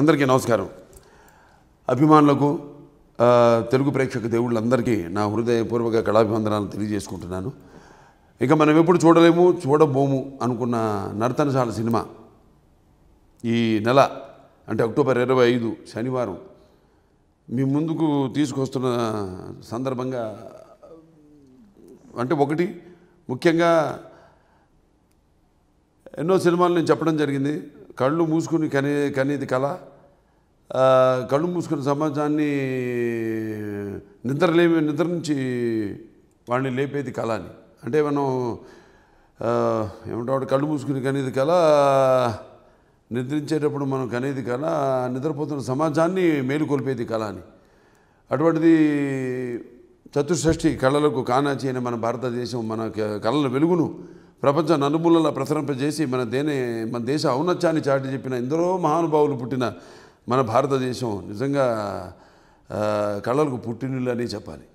అందరికీ నమస్కారం అభిమానులకు తెలుగు ప్రేక్షక దేవుళ్ళందరికీ నా హృదయపూర్వక కళాభివందనాలు తెలియజేసుకుంటున్నాను ఇక మనం ఎప్పుడు చూడలేము చూడబోము అనుకున్న నర్తనశాల సినిమా ఈ నెల అంటే అక్టోబర్ ఇరవై ఐదు శనివారం మీ ముందుకు తీసుకొస్తున్న సందర్భంగా అంటే ఒకటి ముఖ్యంగా ఎన్నో సినిమాలు నేను చెప్పడం జరిగింది కళ్ళు మూసుకుని కనే కనేది కళ కళ్ళు మూసుకున్న సమాజాన్ని నిద్రలే నిద్ర నుంచి వాడిని లేపేది కళ అని అంటే మనం ఏమంటే కళ్ళు మూసుకుని కనేది కళ నిద్రించేటప్పుడు మనం కనేది కళ నిద్రపోతున్న సమాజాన్ని మేలుకొల్పేది కళ అని అటువంటిది చతుర్షష్ఠి కళలకు కానాచి అని మన భారతదేశం మన కళల వెలుగును ప్రపంచ నలుమూలల ప్రసరింపజేసి మన దేనే మన దేశ ఔన్నత్యాన్ని చాటి చెప్పిన ఎందరో మహానుభావులు పుట్టిన మన భారతదేశం నిజంగా కళలకు పుట్టినీళ్ళు చెప్పాలి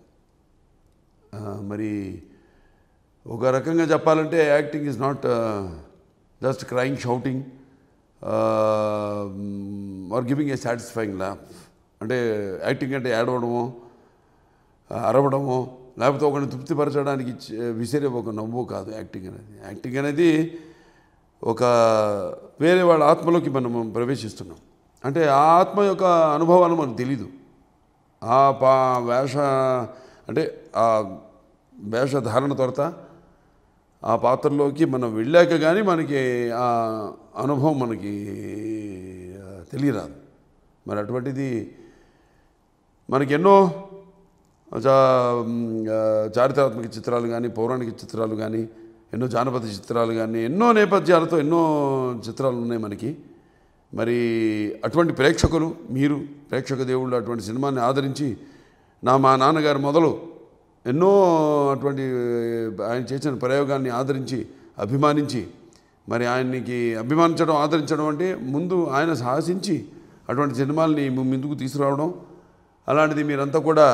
మరి ఒక రకంగా చెప్పాలంటే acting is not just crying shouting or giving a satisfying laugh అంటే యాక్టింగ్ అంటే ఏడవడము అరవడము లేకపోతే ఒకరిని తృప్తిపరచడానికి విసిరే ఒక నవ్వు కాదు యాక్టింగ్ అనేది యాక్టింగ్ అనేది ఒక వేరే వాళ్ళ ఆత్మలోకి మనం ప్రవేశిస్తున్నాం అంటే ఆ ఆత్మ యొక్క అనుభవాన్ని మనకు తెలీదు ఆ పా వేష అంటే ఆ వేషధారణ తర్వాత ఆ పాత్రలోకి మనం వెళ్ళాక కానీ మనకి ఆ అనుభవం మనకి తెలియరాదు మరి అటువంటిది మనకి ఎన్నో చారిత్రాత్మక చిత్రాలు కానీ పౌరాణిక చిత్రాలు కానీ ఎన్నో జానపద చిత్రాలు కానీ ఎన్నో నేపథ్యాలతో ఎన్నో చిత్రాలు ఉన్నాయి మనకి మరి అటువంటి ప్రేక్షకులు మీరు ప్రేక్షక దేవుళ్ళు అటువంటి సినిమాని ఆదరించి నా మా నాన్నగారు మొదలు ఎన్నో అటువంటి ఆయన చేసిన ప్రయోగాన్ని ఆదరించి అభిమానించి మరి ఆయనకి అభిమానించడం ఆదరించడం అంటే ముందు ఆయన సాహసించి అటువంటి సినిమాల్ని ముందుకు తీసుకురావడం అలాంటిది మీరంతా కూడా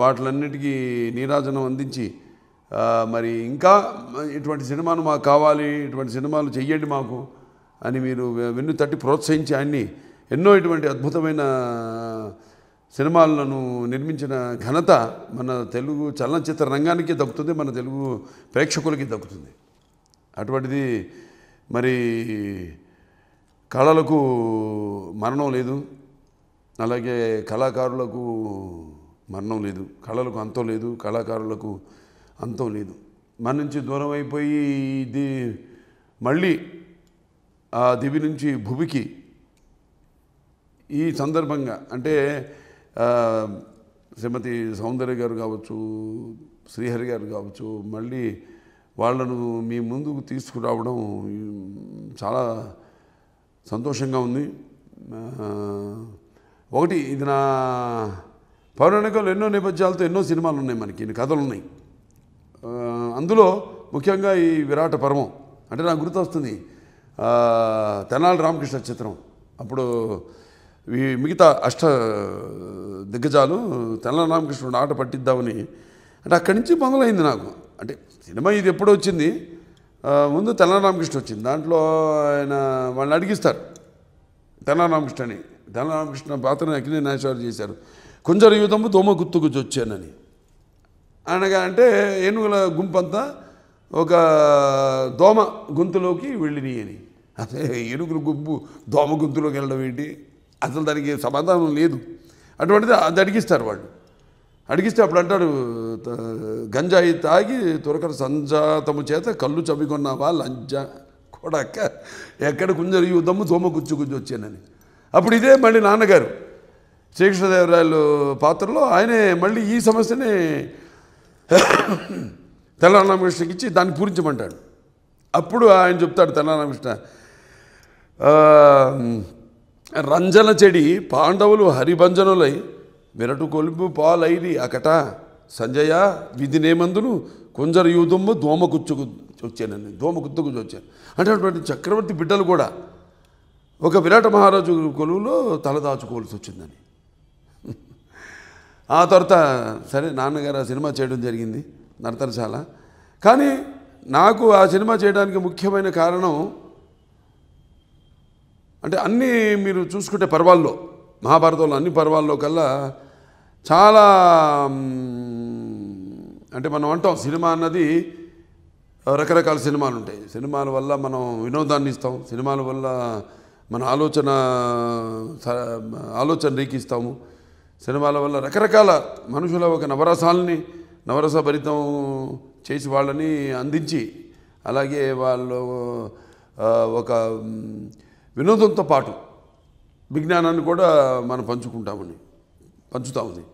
వాటిలన్నిటికీ నీరాజనం అందించి మరి ఇంకా ఇటువంటి సినిమాను మాకు కావాలి ఇటువంటి సినిమాలు చెయ్యండి మాకు అని మీరు వెన్ను తట్టి ప్రోత్సహించి ఆయన్ని ఎన్నో ఇటువంటి అద్భుతమైన సినిమాలను నిర్మించిన ఘనత మన తెలుగు చలనచిత్ర రంగానికి దక్కుతుంది మన తెలుగు ప్రేక్షకులకి దక్కుతుంది అటువంటిది మరి కళలకు మరణం లేదు అలాగే కళాకారులకు మరణం లేదు కళలకు అంతం లేదు కళాకారులకు అంతం లేదు మన నుంచి దూరం అయిపోయి ఇది మళ్ళీ ఆ దివి నుంచి భూమికి ఈ సందర్భంగా అంటే శ్రీమతి సౌందర్య గారు కావచ్చు శ్రీహరి గారు కావచ్చు మళ్ళీ వాళ్ళను మీ ముందుకు తీసుకురావడం చాలా సంతోషంగా ఉంది ఒకటి ఇది నా పౌరాణికలు ఎన్నో నేపథ్యాలతో ఎన్నో సినిమాలు ఉన్నాయి మనకి ఇన్ని కథలు ఉన్నాయి అందులో ముఖ్యంగా ఈ విరాట పరమం అంటే నాకు గుర్తొస్తుంది తెనాలి రామకృష్ణ చిత్రం అప్పుడు ఈ మిగతా అష్ట దిగ్గజాలు తెనాలి రామకృష్ణుడు ఆట పట్టిద్దామని అంటే అక్కడి నుంచి మొదలైంది నాకు అంటే సినిమా ఇది ఎప్పుడు వచ్చింది ముందు తెనాలి రామకృష్ణ వచ్చింది దాంట్లో ఆయన వాళ్ళని అడిగిస్తారు తెనాలి రామకృష్ణ అని ధనరామకృష్ణ పాత్రను అగ్ని నాశారు చేశారు కొంజర యుధము దోమ గుత్తుకు చొచ్చానని అనగా అంటే ఏనుగుల గుంపంతా ఒక దోమ గొంతులోకి వెళ్ళిని అని అదే ఏనుగుల గుంపు దోమ గొంతులోకి వెళ్ళడం ఏంటి అసలు దానికి సమాధానం లేదు అటువంటిది అది అడిగిస్తారు వాళ్ళు అడిగిస్తే అప్పుడు అంటాడు గంజాయి తాగి తురకర సంజాతము చేత కళ్ళు చవికొన్నావా లంజ కొడక ఎక్కడ కుంజరి యుద్ధము దోమ గుచ్చు వచ్చానని అప్పుడు ఇదే మళ్ళీ నాన్నగారు శ్రీకృష్ణదేవరాయలు పాత్రలో ఆయనే మళ్ళీ ఈ సమస్యని తెలంగాణ రామకృష్ణకి ఇచ్చి దాన్ని పూరించమంటాడు అప్పుడు ఆయన చెప్తాడు తెలంగాణ రామకృష్ణ రంజన చెడి పాండవులు హరిభంజనులై మెరటు కొలుపు పాలైది అకట సంజయ నేమందును కొంజర యూదుమ్మ దోమకుచ్చుకు వచ్చానని దోమకుత్తుకు వచ్చాను అంటే అటువంటి చక్రవర్తి బిడ్డలు కూడా ఒక విరాట మహారాజు కొలువులో తలదాచుకోవాల్సి వచ్చిందని ఆ తర్వాత సరే నాన్నగారు ఆ సినిమా చేయడం జరిగింది నర్తనశాల కానీ నాకు ఆ సినిమా చేయడానికి ముఖ్యమైన కారణం అంటే అన్నీ మీరు చూసుకుంటే పర్వాల్లో మహాభారతంలో అన్ని పర్వాల్లో కల్లా చాలా అంటే మనం అంటాం సినిమా అన్నది రకరకాల సినిమాలు ఉంటాయి సినిమాల వల్ల మనం వినోదాన్ని ఇస్తాం సినిమాల వల్ల మన ఆలోచన ఆలోచన రేకిస్తాము సినిమాల వల్ల రకరకాల మనుషుల ఒక నవరసాలని నవరస భరితం చేసి వాళ్ళని అందించి అలాగే వాళ్ళు ఒక వినోదంతో పాటు విజ్ఞానాన్ని కూడా మనం పంచుకుంటామని పంచుతామని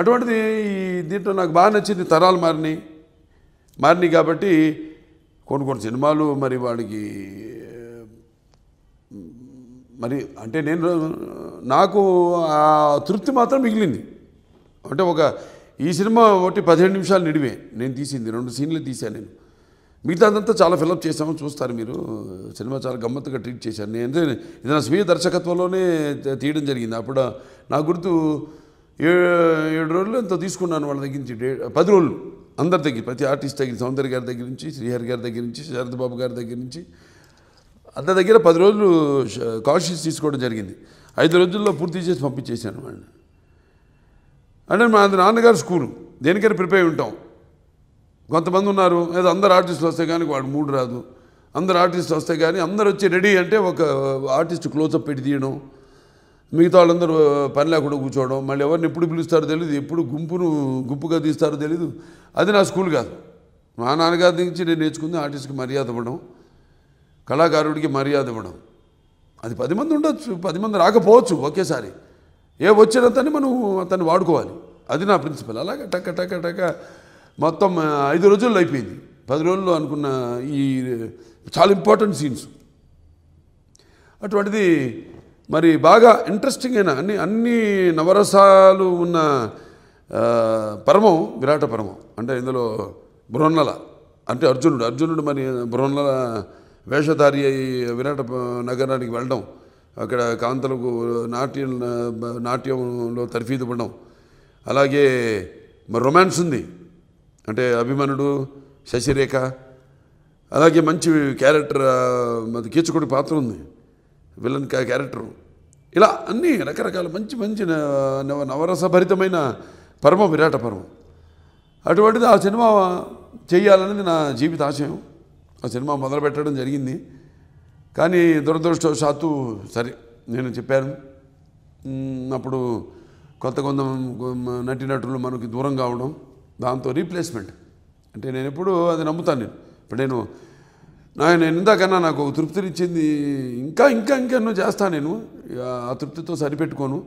అటువంటిది దీంట్లో నాకు బాగా నచ్చింది తరాలు మారినాయి మారినాయి కాబట్టి కొన్ని కొన్ని సినిమాలు మరి వాడికి మరి అంటే నేను నాకు ఆ తృప్తి మాత్రం మిగిలింది అంటే ఒక ఈ సినిమా ఒకటి పదిహేను నిమిషాలు నిడివే నేను తీసింది రెండు సీన్లు తీశాను నేను అంతా చాలా ఫిలప్ చేశాము చూస్తారు మీరు సినిమా చాలా గమ్మత్తుగా ట్రీట్ చేశాను నేను ఇది నా స్వీయ దర్శకత్వంలోనే తీయడం జరిగింది అప్పుడు నా గుర్తు ఏడు రోజులు ఎంతో తీసుకున్నాను వాళ్ళ దగ్గర నుంచి పది రోజులు అందరి దగ్గర ప్రతి ఆర్టిస్ట్ దగ్గర సౌందర్య గారి దగ్గర నుంచి శ్రీహరి గారి దగ్గర నుంచి బాబు గారి దగ్గర నుంచి అంత దగ్గర పది రోజులు కాన్షియస్ తీసుకోవడం జరిగింది ఐదు రోజుల్లో పూర్తి చేసి పంపించేశాను వాడిని అంటే మా నాన్నగారు స్కూలు దేనికైనా ప్రిపేర్ ఉంటాం కొంతమంది ఉన్నారు ఏదో అందరు ఆర్టిస్టులు వస్తే కానీ వాడు మూడు రాదు అందరు ఆర్టిస్టులు వస్తే కానీ అందరు వచ్చి రెడీ అంటే ఒక ఆర్టిస్ట్ క్లోజప్ పెట్టి తీయడం మిగతా వాళ్ళందరూ పని లేకుండా కూర్చోవడం మళ్ళీ ఎవరిని ఎప్పుడు పిలుస్తారో తెలియదు ఎప్పుడు గుంపును గుంపుగా తీస్తారో తెలీదు అది నా స్కూల్ కాదు మా నాన్నగారి నుంచి నేను నేర్చుకుంది ఆర్టిస్ట్కి మర్యాద ఇవ్వడం కళాకారుడికి మర్యాద ఇవ్వడం అది పది మంది ఉండొచ్చు పది మంది రాకపోవచ్చు ఒకేసారి ఏ వచ్చినంతని మనం అతన్ని వాడుకోవాలి అది నా ప్రిన్సిపల్ అలాగే టక్క టక్క టక్క మొత్తం ఐదు రోజుల్లో అయిపోయింది పది రోజుల్లో అనుకున్న ఈ చాలా ఇంపార్టెంట్ సీన్స్ అటువంటిది మరి బాగా ఇంట్రెస్టింగ్ అయిన అన్ని అన్ని నవరసాలు ఉన్న పరమం విరాట పరమం అంటే ఇందులో బృహన్నల అంటే అర్జునుడు అర్జునుడు మరి బృహన్నల వేషధారి అయి విరాట నగరానికి వెళ్ళడం అక్కడ కాంతలకు నాట్యం నాట్యంలో పడడం అలాగే మరి రొమాన్స్ ఉంది అంటే అభిమనుడు శశిరేఖ అలాగే మంచి క్యారెక్టర్ మరి కీచకుడి పాత్ర ఉంది విలన్ క్యారెక్టరు ఇలా అన్ని రకరకాల మంచి మంచి నవరసభరితమైన పరమ విరాట పర్వం అటువంటిది ఆ సినిమా చేయాలనేది నా జీవిత ఆశయం ఆ సినిమా మొదలు పెట్టడం జరిగింది కానీ దురదృష్టవశాత్తు సరే నేను చెప్పాను అప్పుడు కొత్త కొంత నటీనటులు మనకి దూరం కావడం దాంతో రీప్లేస్మెంట్ అంటే నేను ఎప్పుడు అది నమ్ముతాను నేను ఇప్పుడు నేను నా నేను ఇందాకన్నా నాకు తృప్తినిచ్చింది ఇంకా ఇంకా ఇంకా ఎన్నో చేస్తాను నేను ఆ తృప్తితో సరిపెట్టుకోను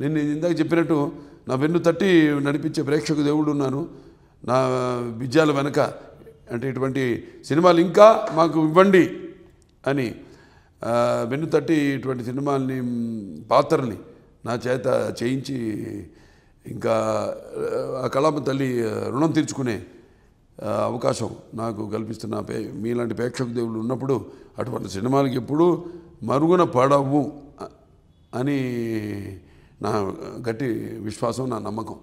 నేను ఇందాక చెప్పినట్టు నా వెన్ను తట్టి నడిపించే ప్రేక్షకు దేవుడు ఉన్నాను నా విజయాల వెనక అంటే ఇటువంటి సినిమాలు ఇంకా మాకు ఇవ్వండి అని వెన్ను తట్టి ఇటువంటి సినిమాల్ని పాత్రని నా చేత చేయించి ఇంకా ఆ కళామ తల్లి రుణం తీర్చుకునే అవకాశం నాకు కల్పిస్తున్న పే మీలాంటి ప్రేక్షక దేవుళ్ళు ఉన్నప్పుడు అటువంటి సినిమాలకి ఎప్పుడూ మరుగున పడవు అని నా గట్టి విశ్వాసం నా నమ్మకం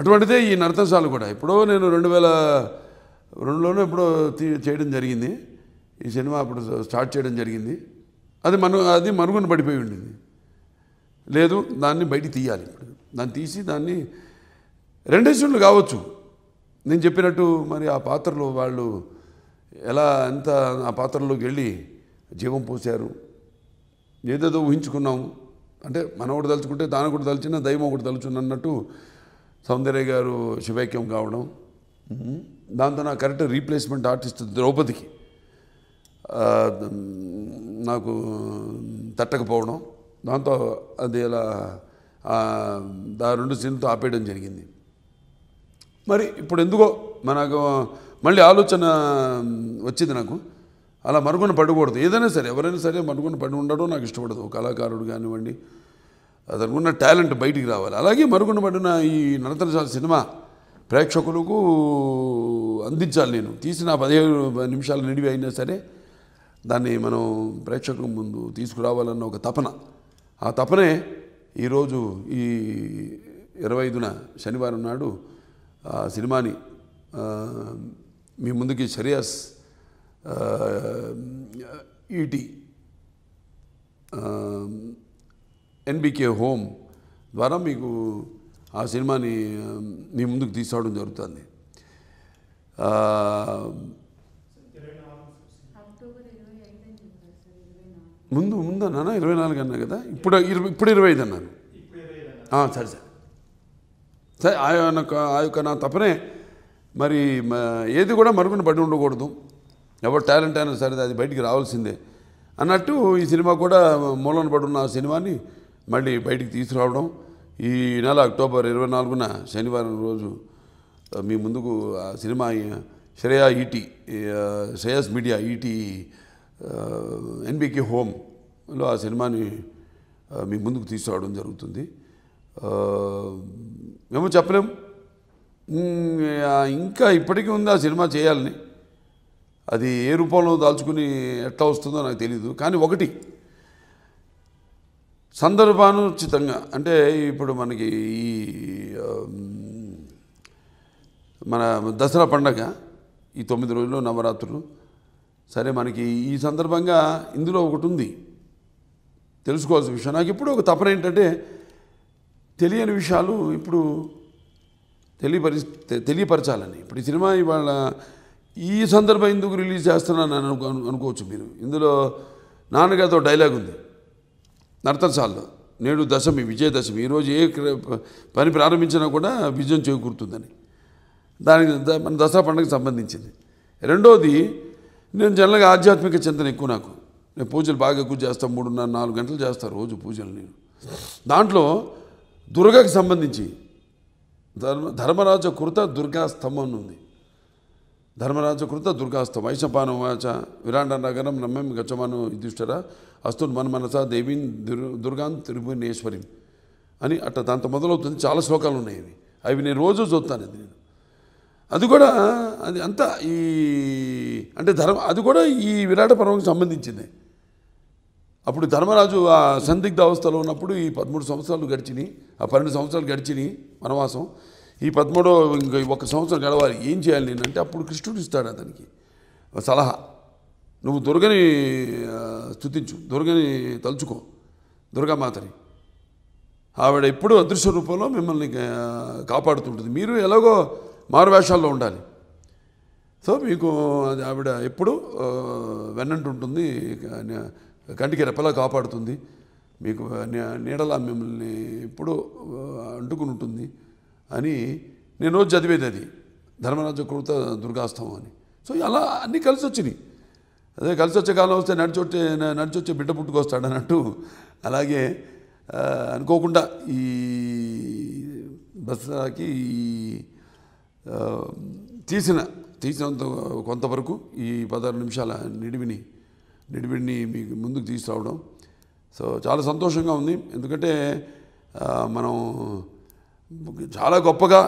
అటువంటిదే ఈ నర్తనశాల కూడా ఎప్పుడో నేను రెండు వేల రెండులోనూ ఎప్పుడో చేయడం జరిగింది ఈ సినిమా అప్పుడు స్టార్ట్ చేయడం జరిగింది అది మను అది మనుగున పడిపోయి ఉండింది లేదు దాన్ని బయట తీయాలి ఇప్పుడు దాన్ని తీసి దాన్ని రెండేసిళ్ళు కావచ్చు నేను చెప్పినట్టు మరి ఆ పాత్రలో వాళ్ళు ఎలా ఎంత ఆ పాత్రలోకి వెళ్ళి జీవం పోసారు ఏదేదో ఊహించుకున్నాము అంటే మనం ఒకటి తలుచుకుంటే దాని కూడా తలిచిన దైవం ఒకటి తలుచున్నట్టు సౌందర్య గారు శివైక్యం కావడం దాంతో నాకు కరెక్ట్ రీప్లేస్మెంట్ ఆర్టిస్ట్ ద్రౌపదికి నాకు తట్టకపోవడం దాంతో అది ఇలా దా రెండు సీన్లతో ఆపేయడం జరిగింది మరి ఇప్పుడు ఎందుకో మనకు మళ్ళీ ఆలోచన వచ్చింది నాకు అలా మరుగున పడకూడదు ఏదైనా సరే ఎవరైనా సరే మరుగున పడి ఉండడం నాకు ఇష్టపడదు కళాకారుడు కానివ్వండి అతనుకున్న టాలెంట్ బయటికి రావాలి అలాగే మరుగున పడిన ఈ నరతనశాల సినిమా ప్రేక్షకులకు అందించాలి నేను తీసిన పదిహేను నిమిషాలు నిడివి అయినా సరే దాన్ని మనం ప్రేక్షకుల ముందు తీసుకురావాలన్న ఒక తపన ఆ తపనే ఈరోజు ఈ ఇరవై ఐదున శనివారం నాడు ఆ సినిమాని మీ ముందుకి షరియాస్ ఈటీ ఎన్బికే హోమ్ ద్వారా మీకు ఆ సినిమాని మీ ముందుకు తీసుకోవడం జరుగుతుంది ముందు ముందు అన్నా ఇరవై నాలుగు అన్నా కదా ఇప్పుడు ఇరవై ఇప్పుడు ఇరవై ఐదు అన్నాను సరే సరే సరే ఆ యొక్క ఆ యొక్క నా తప్పనే మరి ఏది కూడా మరుగున పడి ఉండకూడదు ఎవరు టాలెంట్ అయినా సరే అది బయటికి రావాల్సిందే అన్నట్టు ఈ సినిమా కూడా మూలన పడున్న ఆ సినిమాని మళ్ళీ బయటికి తీసుకురావడం ఈ నెల అక్టోబర్ ఇరవై నాలుగున శనివారం రోజు మీ ముందుకు ఆ cinema Shreya ET Shreyas media ET NBK హోమ్లో ఆ సినిమాని మీ ముందుకు తీసుకురావడం జరుగుతుంది మేము చెప్పలేము ఇంకా ఇప్పటికీ ఉంది ఆ సినిమా చేయాలని అది ఏ రూపంలో దాల్చుకుని ఎట్లా వస్తుందో నాకు తెలియదు కానీ ఒకటి సందర్భానుచితంగా అంటే ఇప్పుడు మనకి ఈ మన దసరా పండగ ఈ తొమ్మిది రోజులు నవరాత్రులు సరే మనకి ఈ సందర్భంగా ఇందులో ఒకటి ఉంది తెలుసుకోవాల్సిన విషయం నాకు ఇప్పుడు ఒక తపన ఏంటంటే తెలియని విషయాలు ఇప్పుడు తెలియపరి తెలియపరచాలని ఇప్పుడు ఈ సినిమా ఇవాళ ఈ సందర్భం ఎందుకు రిలీజ్ చేస్తున్నాను అనుకోవచ్చు మీరు ఇందులో నాన్నగారితో డైలాగ్ ఉంది నర్తనశాలలో నేడు దశమి విజయదశమి ఈరోజు ఏ పని ప్రారంభించినా కూడా విజయం చేకూరుతుందని దానికి మన దసరా పండుగకి సంబంధించింది రెండోది నేను జనరల్గా ఆధ్యాత్మిక చింతన ఎక్కువ నాకు నేను పూజలు బాగా ఎక్కువ చేస్తాను మూడున్నర నాలుగు గంటలు చేస్తాను రోజు పూజలు నేను దాంట్లో దుర్గకి సంబంధించి ధర్మ ధర్మరాజ కృత దుర్గా స్తంభం ఉంది కృత దుర్గాస్తం వైశపానం వాచ విరాండ నగరం నమ్మేం గచ్చమాను యుధిష్ఠర అస్తున్ మనమనస దేవీన్ దుర్గాన్ త్రిభువనేశ్వరి అని అట్ట దాంతో మొదలవుతుంది చాలా శ్లోకాలు ఉన్నాయి అవి నేను రోజు చూస్తాను అది నేను అది కూడా అది అంతా ఈ అంటే ధర్మ అది కూడా ఈ విరాట పర్వంకి సంబంధించింది అప్పుడు ధర్మరాజు ఆ సందిగ్ధ అవస్థలో ఉన్నప్పుడు ఈ పదమూడు సంవత్సరాలు గడిచినాయి ఆ పన్నెండు సంవత్సరాలు గడిచినాయి వనవాసం ఈ పదమూడో ఇంక ఒక సంవత్సరం గడవాలి ఏం చేయాలి నేనంటే అప్పుడు కృష్ణుడు ఇస్తాడు అతనికి సలహా నువ్వు దుర్గని స్థుతించు దుర్గని తలుచుకో దుర్గామాతని ఆవిడ ఎప్పుడూ అదృశ్య రూపంలో మిమ్మల్ని కాపాడుతుంటుంది మీరు ఎలాగో మారువేషాల్లో ఉండాలి సో మీకు ఆవిడ ఎప్పుడు ఉంటుంది కంటికి రెప్పలా కాపాడుతుంది మీకు నీడలా మిమ్మల్ని ఎప్పుడు అంటుకుని ఉంటుంది అని నేను రోజు చదివేది అది ధర్మరాజు కృత దుర్గాస్తం అని సో అలా అన్నీ కలిసి వచ్చినాయి అదే కలిసి వచ్చే కాలం వస్తే నడిచొచ్చే నడిచొచ్చే బిడ్డ పుట్టుకొస్తాడు అన్నట్టు అలాగే అనుకోకుండా ఈ దసరాకి ఈ తీసిన తీసినంత కొంతవరకు ఈ పదహారు నిమిషాల నిడివిని నిడివిని మీకు ముందుకు తీసుకురావడం సో చాలా సంతోషంగా ఉంది ఎందుకంటే మనం చాలా గొప్పగా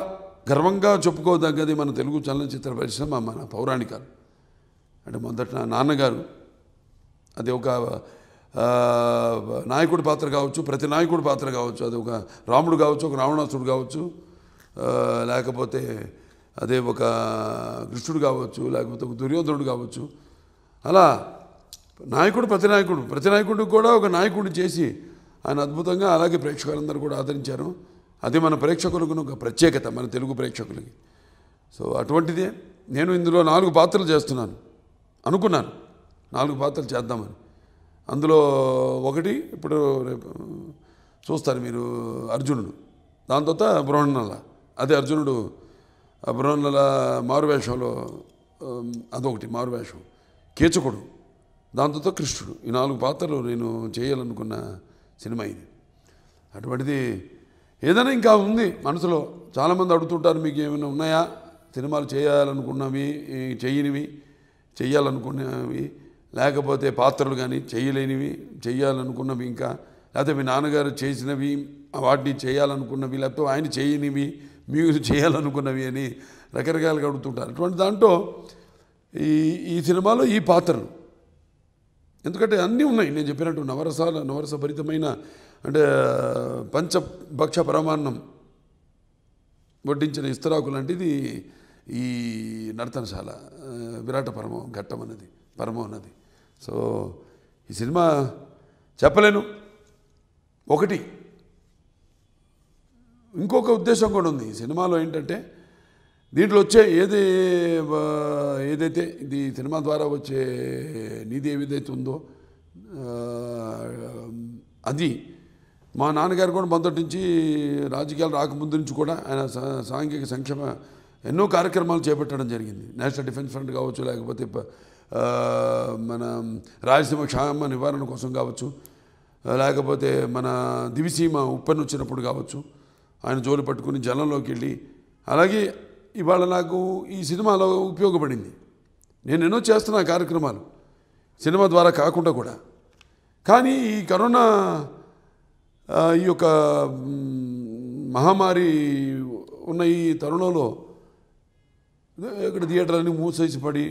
గర్వంగా చెప్పుకోదగ్గది మన తెలుగు చలనచిత్ర పరిశ్రమ మన పౌరాణికాలు అంటే మొదట నాన్నగారు అది ఒక నాయకుడి పాత్ర కావచ్చు ప్రతి నాయకుడి పాత్ర కావచ్చు అది ఒక రాముడు కావచ్చు ఒక రావణాసుడు కావచ్చు లేకపోతే అదే ఒక కృష్ణుడు కావచ్చు లేకపోతే ఒక దుర్యోధనుడు కావచ్చు అలా నాయకుడు ప్రతి నాయకుడు ప్రతి నాయకుడికి కూడా ఒక నాయకుడిని చేసి ఆయన అద్భుతంగా అలాగే ప్రేక్షకులందరూ కూడా ఆదరించారు అది మన ప్రేక్షకులకు ఒక ప్రత్యేకత మన తెలుగు ప్రేక్షకులకి సో అటువంటిదే నేను ఇందులో నాలుగు పాత్రలు చేస్తున్నాను అనుకున్నాను నాలుగు పాత్రలు చేద్దామని అందులో ఒకటి ఇప్పుడు చూస్తారు మీరు అర్జునుడు దాని తర్వాత బృహణల అదే అర్జునుడు బృహణల మారువేషంలో అదొకటి మారువేషం దాని తర్వాత కృష్ణుడు ఈ నాలుగు పాత్రలు నేను చేయాలనుకున్న సినిమా ఇది అటువంటిది ఏదైనా ఇంకా ఉంది మనసులో చాలామంది అడుగుతుంటారు మీకు ఏమైనా ఉన్నాయా సినిమాలు చేయాలనుకున్నవి చేయనివి చేయాలనుకున్నవి లేకపోతే పాత్రలు కానీ చేయలేనివి చేయాలనుకున్నవి ఇంకా లేకపోతే మీ నాన్నగారు చేసినవి వాటిని చేయాలనుకున్నవి లేకపోతే ఆయన చేయనివి మీరు చేయాలనుకున్నవి అని రకరకాలుగా అడుగుతుంటారు అటువంటి దాంట్లో ఈ ఈ సినిమాలో ఈ పాత్రలు ఎందుకంటే అన్నీ ఉన్నాయి నేను చెప్పినట్టు నవరసాల నవరసభరితమైన అంటే పంచభక్ష పరమాన్నం వడ్డించిన ఇస్తరాకు లాంటిది ఈ నర్తనశాల విరాట పరమ ఘట్టం అన్నది పరమం అన్నది సో ఈ సినిమా చెప్పలేను ఒకటి ఇంకొక ఉద్దేశం కూడా ఉంది ఈ సినిమాలో ఏంటంటే దీంట్లో వచ్చే ఏది ఏదైతే ఇది సినిమా ద్వారా వచ్చే నిధి ఏదైతే ఉందో అది మా నాన్నగారు కూడా మొదటి నుంచి రాజకీయాలు రాకముందు నుంచి కూడా ఆయన సాంఘిక సంక్షేమ ఎన్నో కార్యక్రమాలు చేపట్టడం జరిగింది నేషనల్ డిఫెన్స్ ఫండ్ కావచ్చు లేకపోతే మన రాయలసీమ క్షామ నివారణ కోసం కావచ్చు లేకపోతే మన దివిసీమ ఉప్పని వచ్చినప్పుడు కావచ్చు ఆయన జోలు పట్టుకుని జలంలోకి వెళ్ళి అలాగే ఇవాళ నాకు ఈ సినిమాలో ఉపయోగపడింది నేను ఎన్నో చేస్తున్న కార్యక్రమాలు సినిమా ద్వారా కాకుండా కూడా కానీ ఈ కరోనా ఈ యొక్క మహమ్మారి ఉన్న ఈ తరుణంలో ఇక్కడ థియేటర్లన్నీ మూసేసి పడి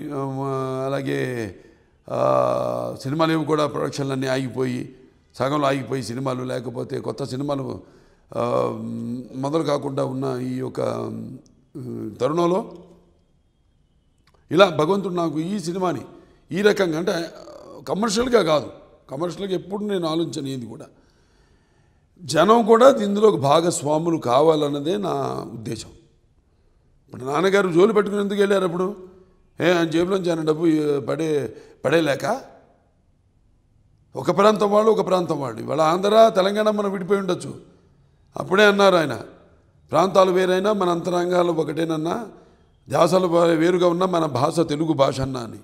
అలాగే సినిమాలు కూడా ప్రొడక్షన్లన్నీ ఆగిపోయి సగంలో ఆగిపోయి సినిమాలు లేకపోతే కొత్త సినిమాలు మొదలు కాకుండా ఉన్న ఈ యొక్క తరుణంలో ఇలా భగవంతుడు నాకు ఈ సినిమాని ఈ రకంగా అంటే కమర్షియల్గా కాదు కమర్షియల్గా ఎప్పుడు నేను ఆలోచన ఏది కూడా జనం కూడా ఇందులో భాగస్వాములు కావాలన్నదే నా ఉద్దేశం ఇప్పుడు నాన్నగారు జోలు పెట్టుకుని ఎందుకు వెళ్ళారు అప్పుడు ఏ ఆయన జేబులో ఆయన డబ్బు పడే పడేలేక ఒక ప్రాంతం వాళ్ళు ఒక ప్రాంతం వాళ్ళు ఇవాళ ఆంధ్ర తెలంగాణ మనం విడిపోయి ఉండొచ్చు అప్పుడే అన్నారు ఆయన ప్రాంతాలు వేరైనా మన అంతరంగాలు ఒకటేనన్నా దాసాలు వేరుగా ఉన్నా మన భాష తెలుగు భాష అన్నా అని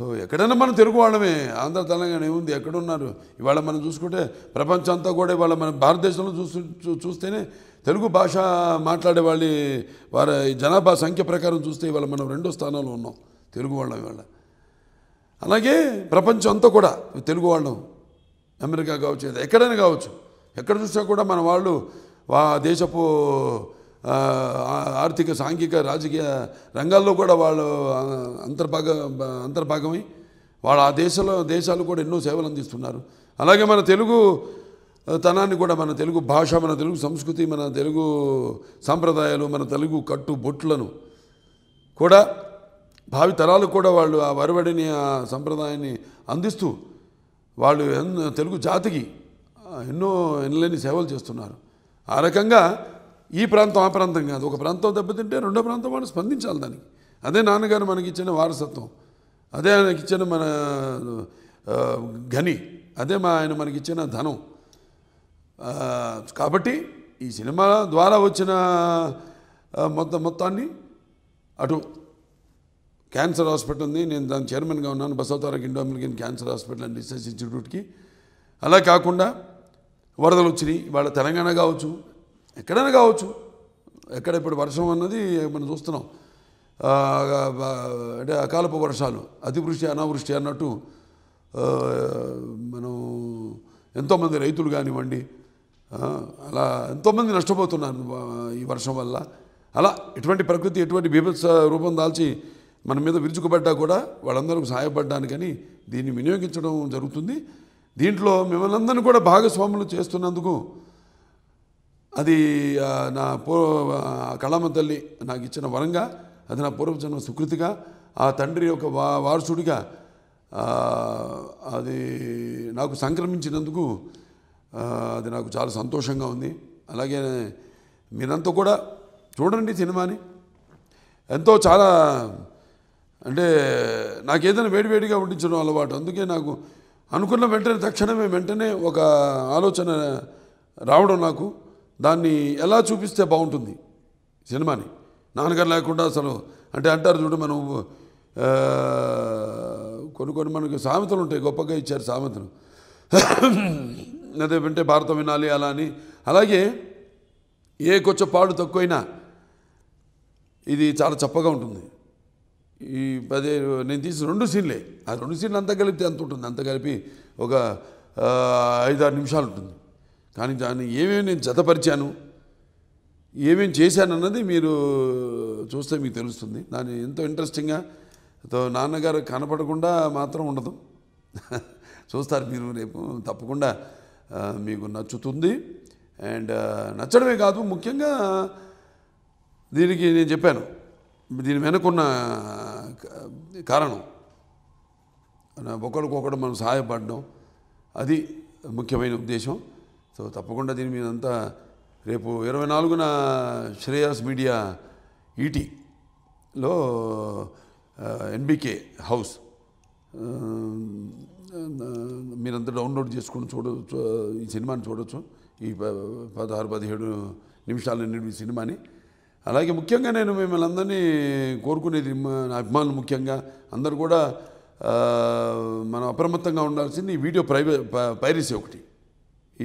సో ఎక్కడైనా మనం తెలుగు వాళ్ళమే ఆంధ్ర తెలంగాణ ఏముంది ఎక్కడున్నారు ఇవాళ మనం చూసుకుంటే ప్రపంచం అంతా కూడా ఇవాళ మన భారతదేశంలో చూసు చూస్తేనే తెలుగు భాష మాట్లాడే వాళ్ళ వారి జనాభా సంఖ్య ప్రకారం చూస్తే ఇవాళ మనం రెండో స్థానంలో ఉన్నాం తెలుగు వాళ్ళం ఇవాళ అలాగే ప్రపంచం అంతా కూడా తెలుగు వాళ్ళం అమెరికా కావచ్చు ఎక్కడైనా కావచ్చు ఎక్కడ చూసినా కూడా మన వాళ్ళు వా దేశపు ఆర్థిక సాంఘిక రాజకీయ రంగాల్లో కూడా వాళ్ళు అంతర్భాగ అంతర్భాగమై వాళ్ళు ఆ దేశంలో దేశాలు కూడా ఎన్నో సేవలు అందిస్తున్నారు అలాగే మన తెలుగు తనాన్ని కూడా మన తెలుగు భాష మన తెలుగు సంస్కృతి మన తెలుగు సాంప్రదాయాలు మన తెలుగు కట్టు బొట్లను కూడా భావి తరాలు కూడా వాళ్ళు ఆ వరవడిని ఆ సంప్రదాయాన్ని అందిస్తూ వాళ్ళు తెలుగు జాతికి ఎన్నో ఎన్నలేని సేవలు చేస్తున్నారు ఆ రకంగా ఈ ప్రాంతం ఆ ప్రాంతం కాదు ఒక ప్రాంతం దెబ్బతింటే రెండో ప్రాంతం వాళ్ళు స్పందించాలి దానికి అదే నాన్నగారు మనకి ఇచ్చిన వారసత్వం అదే ఆయనకి ఇచ్చిన మన గని అదే మా ఆయన మనకి ఇచ్చిన ధనం కాబట్టి ఈ సినిమా ద్వారా వచ్చిన మొత్తం మొత్తాన్ని అటు క్యాన్సర్ హాస్పిటల్ ఉంది నేను దాని చైర్మన్గా ఉన్నాను Basavatarak Indo cancer hospital and research ఇన్స్టిట్యూట్కి అలా కాకుండా వరదలు వచ్చినాయి వాళ్ళ తెలంగాణ కావచ్చు ఎక్కడైనా కావచ్చు ఎక్కడ ఇప్పుడు వర్షం అన్నది మనం చూస్తున్నాం అంటే అకాలపు వర్షాలు అతివృష్టి అనావృష్టి అన్నట్టు మనం ఎంతోమంది రైతులు కానివ్వండి అలా ఎంతోమంది నష్టపోతున్నారు ఈ వర్షం వల్ల అలా ఎటువంటి ప్రకృతి ఎటువంటి బీభత్స రూపం దాల్చి మన మీద విరుచుకుపడ్డా కూడా వాళ్ళందరికీ సహాయపడ్డానికని దీన్ని వినియోగించడం జరుగుతుంది దీంట్లో మిమ్మల్ని అందరినీ కూడా భాగస్వాములు చేస్తున్నందుకు అది నా పూర్వ కళామ తల్లి నాకు ఇచ్చిన వరంగా అది నా పూర్వజన్మ సుకృతిగా ఆ తండ్రి యొక్క వా వారసుడిగా అది నాకు సంక్రమించినందుకు అది నాకు చాలా సంతోషంగా ఉంది అలాగే మీరంతా కూడా చూడండి సినిమాని ఎంతో చాలా అంటే నాకు ఏదైనా వేడివేడిగా వడ్డించడం అలవాటు అందుకే నాకు అనుకున్న వెంటనే తక్షణమే వెంటనే ఒక ఆలోచన రావడం నాకు దాన్ని ఎలా చూపిస్తే బాగుంటుంది సినిమాని నాన్నగారు లేకుండా అసలు అంటే అంటారు చూడు మనం కొన్ని కొన్ని మనకి సామెతలు ఉంటాయి గొప్పగా ఇచ్చారు సామెతలు అదే వింటే భారతం వినాలి అలా అని అలాగే ఏ కొంచెం పాడు తక్కువైనా ఇది చాలా చప్పగా ఉంటుంది ఈ అదే నేను తీసిన రెండు సీన్లే ఆ రెండు సీన్లు అంతా కలిపితే అంత ఉంటుంది అంత కలిపి ఒక ఐదారు నిమిషాలు ఉంటుంది కానీ దాన్ని ఏమేమి నేను జతపరిచాను ఏమేమి చేశానన్నది మీరు చూస్తే మీకు తెలుస్తుంది దాన్ని ఎంతో ఇంట్రెస్టింగ్గా నాన్నగారు కనపడకుండా మాత్రం ఉండదు చూస్తారు మీరు రేపు తప్పకుండా మీకు నచ్చుతుంది అండ్ నచ్చడమే కాదు ముఖ్యంగా దీనికి నేను చెప్పాను దీని వెనుకున్న కారణం ఒకరికొకడు మనం సహాయపడడం అది ముఖ్యమైన ఉద్దేశం సో తప్పకుండా దీని మీద అంతా రేపు ఇరవై నాలుగున శ్రేయాస్ మీడియా ఈటీలో ఎన్బికే హౌస్ మీరంతా డౌన్లోడ్ చేసుకుని చూడవచ్చు ఈ సినిమాని చూడవచ్చు ఈ పదహారు పదిహేడు నిమిషాలు నిండి సినిమాని అలాగే ముఖ్యంగా నేను మిమ్మల్ని అందరినీ కోరుకునేది నా అభిమానులు ముఖ్యంగా అందరు కూడా మనం అప్రమత్తంగా ఉండాల్సింది ఈ వీడియో ప్రైవే పైరసీ ఒకటి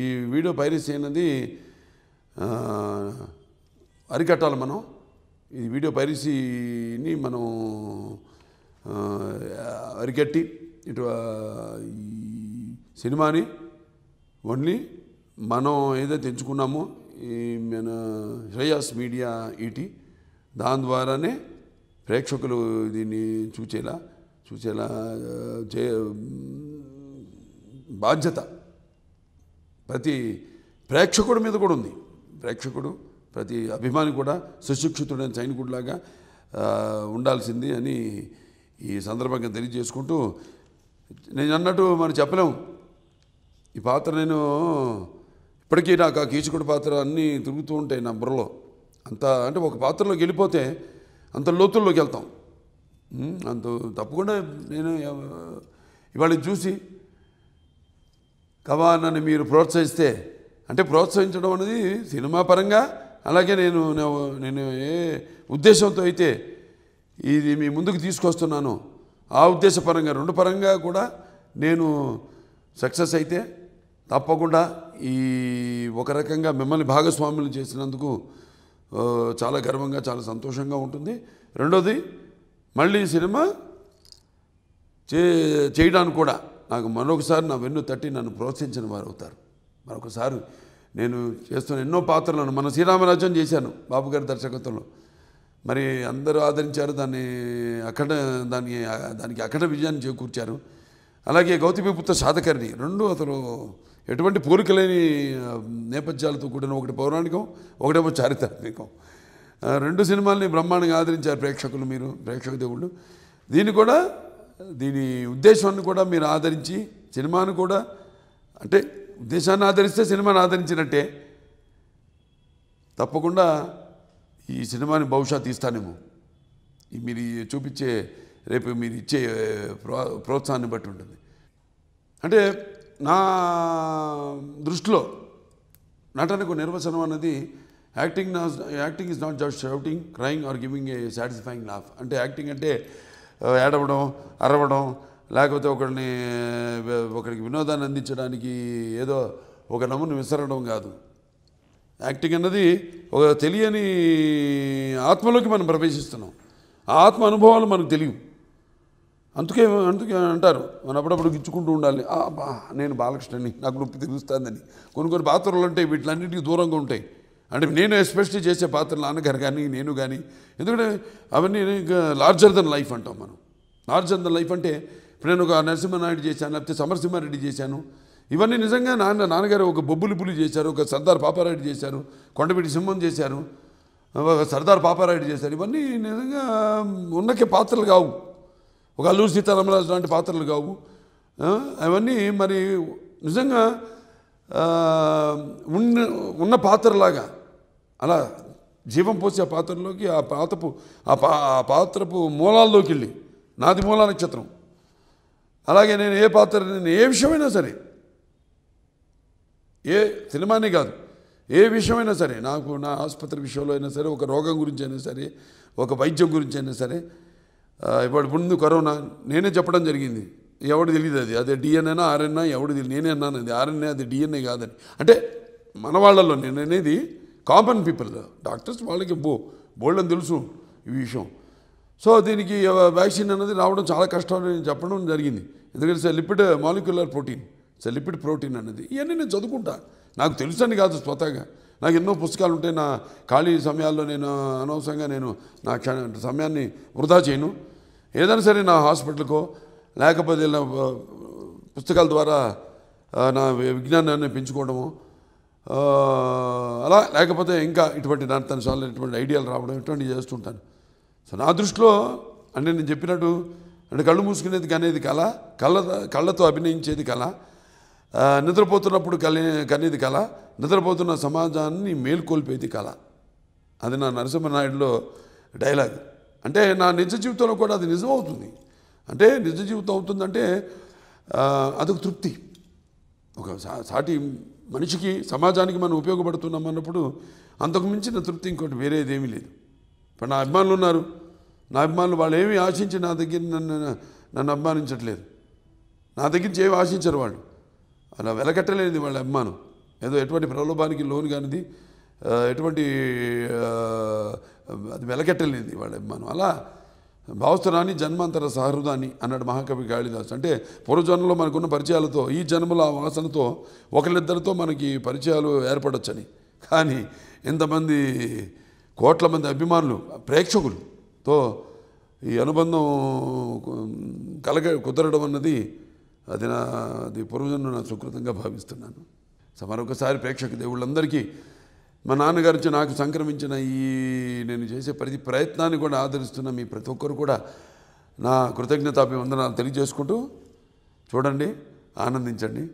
ఈ వీడియో పైరసీ అనేది అరికట్టాలి మనం ఈ వీడియో పైరసీని మనం అరికట్టి ఇటు సినిమాని ఓన్లీ మనం ఏదైతే ఎంచుకున్నామో ఈ మన శ్రేయాస్ మీడియా ఈటీ దాని ద్వారానే ప్రేక్షకులు దీన్ని చూచేలా చూసేలా చే బాధ్యత ప్రతి ప్రేక్షకుడి మీద కూడా ఉంది ప్రేక్షకుడు ప్రతి అభిమాని కూడా సుశిక్షితుడైన సైనికుడిలాగా ఉండాల్సింది అని ఈ సందర్భంగా తెలియజేసుకుంటూ నేను అన్నట్టు మనం చెప్పలేము ఈ పాత్ర నేను ఇప్పటికీ నాకు ఆ కీచకుడు పాత్ర అన్నీ తిరుగుతూ ఉంటాయి నా బుర్రలో అంత అంటే ఒక పాత్రలోకి వెళ్ళిపోతే అంత లోతుల్లోకి వెళ్తాం అంత తప్పకుండా నేను ఇవాళ చూసి కమాన్ నన్ను మీరు ప్రోత్సహిస్తే అంటే ప్రోత్సహించడం అనేది సినిమా పరంగా అలాగే నేను నేను ఏ ఉద్దేశంతో అయితే ఇది మీ ముందుకు తీసుకొస్తున్నాను ఆ ఉద్దేశపరంగా రెండు పరంగా కూడా నేను సక్సెస్ అయితే తప్పకుండా ఈ ఒక రకంగా మిమ్మల్ని భాగస్వాములు చేసినందుకు చాలా గర్వంగా చాలా సంతోషంగా ఉంటుంది రెండోది మళ్ళీ సినిమా చే చేయడానికి కూడా నాకు మరొకసారి నా వెన్ను తట్టి నన్ను ప్రోత్సహించిన వారు అవుతారు మరొకసారి నేను చేస్తున్న ఎన్నో పాత్రలను మన శ్రీరామరాజ్యం చేశాను బాబు గారి దర్శకత్వంలో మరి అందరూ ఆదరించారు దాన్ని అక్కడ దాన్ని దానికి అక్కడ విజయాన్ని చేకూర్చారు అలాగే గౌతమిపుత్ర సాధకరిణి రెండు అతను ఎటువంటి పోలికలేని నేపథ్యాలతో కూడిన ఒకటి పౌరాణికం ఒకటేమో చారిత్రాత్మికం రెండు సినిమాల్ని బ్రహ్మాండంగా ఆదరించారు ప్రేక్షకులు మీరు ప్రేక్షక దేవుళ్ళు దీన్ని కూడా దీని ఉద్దేశాన్ని కూడా మీరు ఆదరించి సినిమాను కూడా అంటే ఉద్దేశాన్ని ఆదరిస్తే సినిమాను ఆదరించినట్టే తప్పకుండా ఈ సినిమాని బహుశా తీస్తానేమో మీరు చూపించే రేపు మీరు ఇచ్చే ప్రో ప్రోత్సాహాన్ని బట్టి ఉంటుంది అంటే నా దృష్టిలో నటనకు నిర్వచనం అన్నది యాక్టింగ్ నా acting is not just shouting crying or giving a satisfying laugh అంటే యాక్టింగ్ అంటే ఏడవడం అరవడం లేకపోతే ఒకరిని ఒకరికి వినోదాన్ని అందించడానికి ఏదో ఒక నమ్మును విసరడం కాదు యాక్టింగ్ అన్నది ఒక తెలియని ఆత్మలోకి మనం ప్రవేశిస్తున్నాం ఆ ఆత్మ అనుభవాలు మనకు తెలియవు అందుకే అందుకే అంటారు మనం అప్పుడప్పుడు గిచ్చుకుంటూ ఉండాలి బా నేను బాలకృష్ణని నాకు నొప్పి తెలుస్తుందని కొన్ని కొన్ని బాత్రూంలు ఉంటాయి వీటిలన్నింటికి దూరంగా ఉంటాయి అంటే నేను ఎస్పెషలీ చేసే పాత్ర నాన్నగారు కానీ నేను కానీ ఎందుకంటే అవన్నీ లార్జర్ దెన్ లైఫ్ అంటాం మనం లార్జర్ దెన్ లైఫ్ అంటే ఇప్పుడు నేను ఒక నరసింహనాయుడు చేశాను లేకపోతే సమరసింహారెడ్డి చేశాను ఇవన్నీ నిజంగా నాన్న నాన్నగారు ఒక బొబ్బులి పులి చేశారు ఒక సర్దార్ పాపారాయుడు చేశారు కొండపిటి సింహం చేశారు ఒక సర్దార్ పాపారాయుడు చేశారు ఇవన్నీ నిజంగా ఉన్నకే పాత్రలు కావు ఒక అల్లూరు సీతారామరాజు లాంటి పాత్రలు కావు అవన్నీ మరి నిజంగా ఉన్న ఉన్న పాత్రలాగా అలా జీవం పోసి ఆ పాత్రలోకి ఆ పాతపు ఆ పా ఆ పాత్రపు మూలాల్లోకి వెళ్ళి నాది మూలా నక్షత్రం అలాగే నేను ఏ పాత్ర నేను ఏ విషయమైనా సరే ఏ సినిమానే కాదు ఏ విషయమైనా సరే నాకు నా ఆసుపత్రి విషయంలో అయినా సరే ఒక రోగం గురించి అయినా సరే ఒక వైద్యం గురించి అయినా సరే ఇప్పుడు ముందు కరోనా నేనే చెప్పడం జరిగింది ఎవడు తెలియదు అది అదే డిఎన్ఏనా ఆర్ఎన్ఏ ఎవడు తెలియదు నేనే అన్నాను అది ఆర్ఎన్ఏ అది డిఎన్ఏ కాదని అంటే మన వాళ్ళలో నేను అనేది కామన్ పీపుల్ డాక్టర్స్ వాళ్ళకి బో బోల్డ్ అని తెలుసు ఈ విషయం సో దీనికి వ్యాక్సిన్ అనేది రావడం చాలా కష్టం అని చెప్పడం జరిగింది ఎందుకంటే lipid molecular protein so lipid protein అనేది ఇవన్నీ నేను చదువుకుంటా నాకు తెలుసని కాదు స్వతహాగా నాకు ఎన్నో పుస్తకాలు ఉంటాయి నా ఖాళీ సమయాల్లో నేను అనవసరంగా నేను నా సమయాన్ని వృధా చేయను ఏదైనా సరే నా హాస్పిటల్కో లేకపోతే పుస్తకాల ద్వారా నా విజ్ఞానాన్ని పెంచుకోవడము అలా లేకపోతే ఇంకా ఇటువంటి నాకు తన చాలా ఇటువంటి ఐడియాలు రావడం ఇటువంటి చేస్తుంటాను సో నా దృష్టిలో అంటే నేను చెప్పినట్టు అంటే కళ్ళు మూసుకునేది కనేది కళ కళ్ళ కళ్ళతో అభినయించేది కళ నిద్రపోతున్నప్పుడు కలి కనేది కళ నిద్రపోతున్న సమాజాన్ని మేల్కొల్పేది కళ అది నా నరసింహనాయుడులో డైలాగ్ అంటే నా నిజ జీవితంలో కూడా అది నిజమవుతుంది అంటే నిజ జీవితం అవుతుందంటే అదొక తృప్తి ఒక సాటి మనిషికి సమాజానికి మనం ఉపయోగపడుతున్నాం అన్నప్పుడు అంతకు మించిన తృప్తి ఇంకోటి వేరేది ఏమీ లేదు ఇప్పుడు నా అభిమానులు ఉన్నారు నా అభిమానులు వాళ్ళు ఏమి ఆశించి నా దగ్గర నన్ను నన్ను అభిమానించట్లేదు నా దగ్గర నుంచి ఏమి ఆశించరు వాళ్ళు అలా వెలకట్టలేనిది వాళ్ళ అభిమానం ఏదో ఎటువంటి ప్రలోభానికి లోన్ కానిది ఎటువంటి అది వెలకట్టలేనిది వాళ్ళ అభిమానం అలా భావస్తరాన్ని జన్మాంతర సహృదాన్ని అన్నాడు మహాకవి కాళిదాస్ అంటే పూర్వజన్మలో మనకున్న పరిచయాలతో ఈ జన్మల వాసనతో ఒకరిద్దరితో మనకి పరిచయాలు ఏర్పడొచ్చని కానీ ఇంతమంది కోట్ల మంది అభిమానులు ప్రేక్షకులతో ఈ అనుబంధం కలగ కుదరడం అన్నది అది నా అది పూర్వజన్మ నా సుకృతంగా భావిస్తున్నాను మరొకసారి ప్రేక్షక దేవుళ్ళందరికీ మా నాన్నగారు నాకు సంక్రమించిన ఈ నేను చేసే ప్రతి ప్రయత్నాన్ని కూడా ఆదరిస్తున్న మీ ప్రతి ఒక్కరు కూడా నా కృతజ్ఞతాభివందనాలు తెలియజేసుకుంటూ చూడండి ఆనందించండి